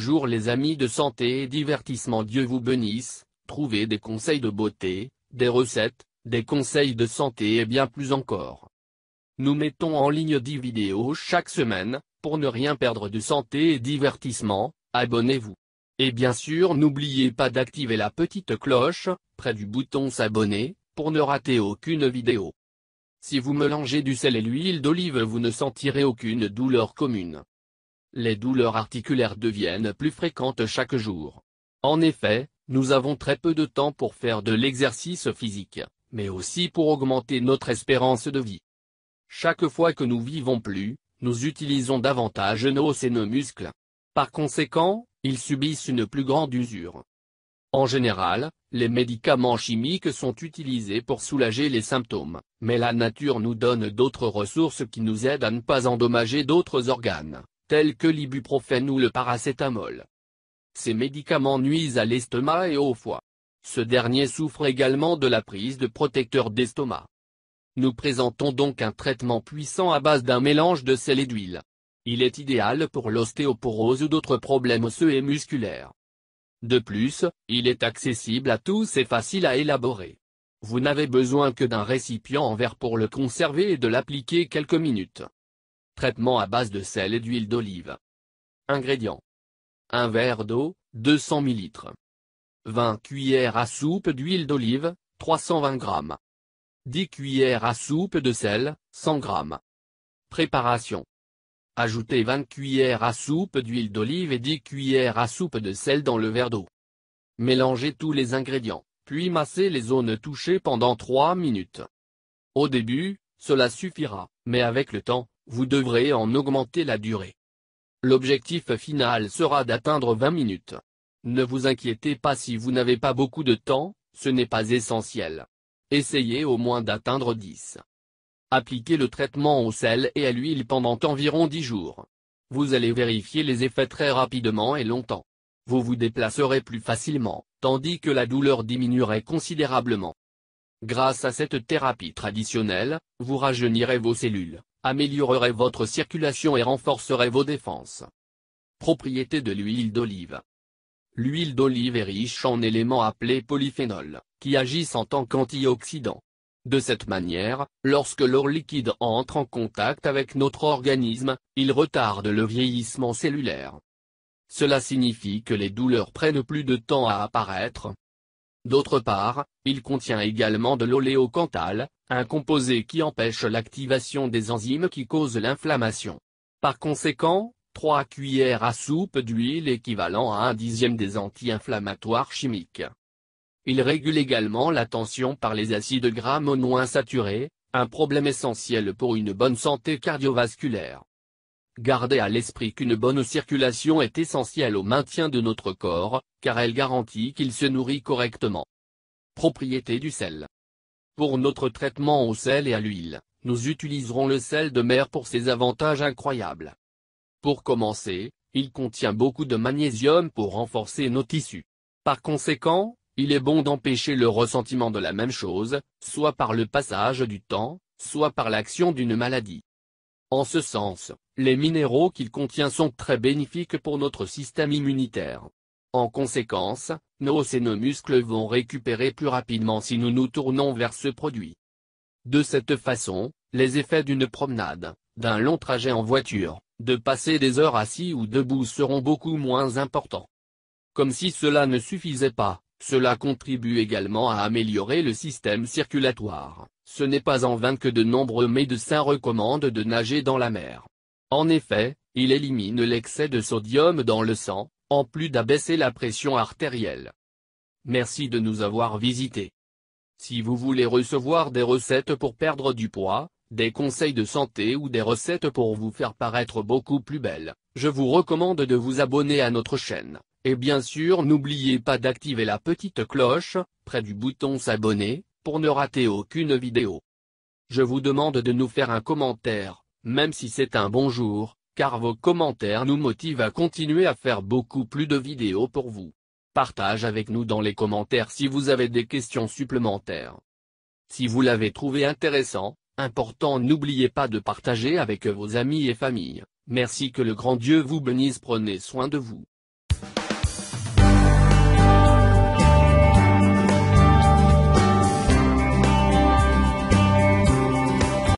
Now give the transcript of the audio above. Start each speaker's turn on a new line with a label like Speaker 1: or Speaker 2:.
Speaker 1: Bonjour les amis de santé et divertissement Dieu vous bénisse, trouvez des conseils de beauté, des recettes, des conseils de santé et bien plus encore. Nous mettons en ligne 10 vidéos chaque semaine, pour ne rien perdre de santé et divertissement, abonnez-vous. Et bien sûr n'oubliez pas d'activer la petite cloche, près du bouton s'abonner, pour ne rater aucune vidéo. Si vous mélangez du sel et l'huile d'olive vous ne sentirez aucune douleur commune les douleurs articulaires deviennent plus fréquentes chaque jour. En effet, nous avons très peu de temps pour faire de l'exercice physique, mais aussi pour augmenter notre espérance de vie. Chaque fois que nous vivons plus, nous utilisons davantage nos os et nos muscles. Par conséquent, ils subissent une plus grande usure. En général, les médicaments chimiques sont utilisés pour soulager les symptômes, mais la nature nous donne d'autres ressources qui nous aident à ne pas endommager d'autres organes, tels que l'ibuprofène ou le paracétamol. Ces médicaments nuisent à l'estomac et au foie. Ce dernier souffre également de la prise de protecteurs d'estomac. Nous présentons donc un traitement puissant à base d'un mélange de sel et d'huile. Il est idéal pour l'ostéoporose ou d'autres problèmes osseux et musculaires. De plus, il est accessible à tous et facile à élaborer. Vous n'avez besoin que d'un récipient en verre pour le conserver et de l'appliquer quelques minutes. Traitement à base de sel et d'huile d'olive. Ingrédients. 1 verre d'eau, 200 ml. 20 cuillères à soupe d'huile d'olive, 320 g. 10 cuillères à soupe de sel, 100 g. Préparation. Ajoutez 20 cuillères à soupe d'huile d'olive et 10 cuillères à soupe de sel dans le verre d'eau. Mélangez tous les ingrédients, puis massez les zones touchées pendant 3 minutes. Au début, cela suffira, mais avec le temps, vous devrez en augmenter la durée. L'objectif final sera d'atteindre 20 minutes. Ne vous inquiétez pas si vous n'avez pas beaucoup de temps, ce n'est pas essentiel. Essayez au moins d'atteindre 10. Appliquez le traitement au sel et à l'huile pendant environ 10 jours. Vous allez vérifier les effets très rapidement et longtemps. Vous vous déplacerez plus facilement, tandis que la douleur diminuerait considérablement. Grâce à cette thérapie traditionnelle, vous rajeunirez vos cellules, améliorerait votre circulation et renforcerait vos défenses. Propriété de l'huile d'olive. L'huile d'olive est riche en éléments appelés polyphénols, qui agissent en tant qu'antioxydants. De cette manière, lorsque l'or liquide entre en contact avec notre organisme, il retarde le vieillissement cellulaire. Cela signifie que les douleurs prennent plus de temps à apparaître. D'autre part, il contient également de l'oléocantal un composé qui empêche l'activation des enzymes qui causent l'inflammation. Par conséquent, 3 cuillères à soupe d'huile équivalent à un dixième des anti-inflammatoires chimiques. Il régule également la tension par les acides gras monoinsaturés, un problème essentiel pour une bonne santé cardiovasculaire. Gardez à l'esprit qu'une bonne circulation est essentielle au maintien de notre corps, car elle garantit qu'il se nourrit correctement. Propriété du sel pour notre traitement au sel et à l'huile, nous utiliserons le sel de mer pour ses avantages incroyables. Pour commencer, il contient beaucoup de magnésium pour renforcer nos tissus. Par conséquent, il est bon d'empêcher le ressentiment de la même chose, soit par le passage du temps, soit par l'action d'une maladie. En ce sens, les minéraux qu'il contient sont très bénéfiques pour notre système immunitaire. En conséquence, nos os et nos muscles vont récupérer plus rapidement si nous nous tournons vers ce produit. De cette façon, les effets d'une promenade, d'un long trajet en voiture, de passer des heures assis ou debout seront beaucoup moins importants. Comme si cela ne suffisait pas, cela contribue également à améliorer le système circulatoire. Ce n'est pas en vain que de nombreux médecins recommandent de nager dans la mer. En effet, il élimine l'excès de sodium dans le sang, en plus d'abaisser la pression artérielle. Merci de nous avoir visités. Si vous voulez recevoir des recettes pour perdre du poids, des conseils de santé ou des recettes pour vous faire paraître beaucoup plus belle, je vous recommande de vous abonner à notre chaîne. Et bien sûr n'oubliez pas d'activer la petite cloche, près du bouton s'abonner, pour ne rater aucune vidéo. Je vous demande de nous faire un commentaire, même si c'est un bonjour, car vos commentaires nous motivent à continuer à faire beaucoup plus de vidéos pour vous. Partage avec nous dans les commentaires si vous avez des questions supplémentaires. Si vous l'avez trouvé intéressant, important n'oubliez pas de partager avec vos amis et famille, Merci que le grand Dieu vous bénisse prenez soin de vous.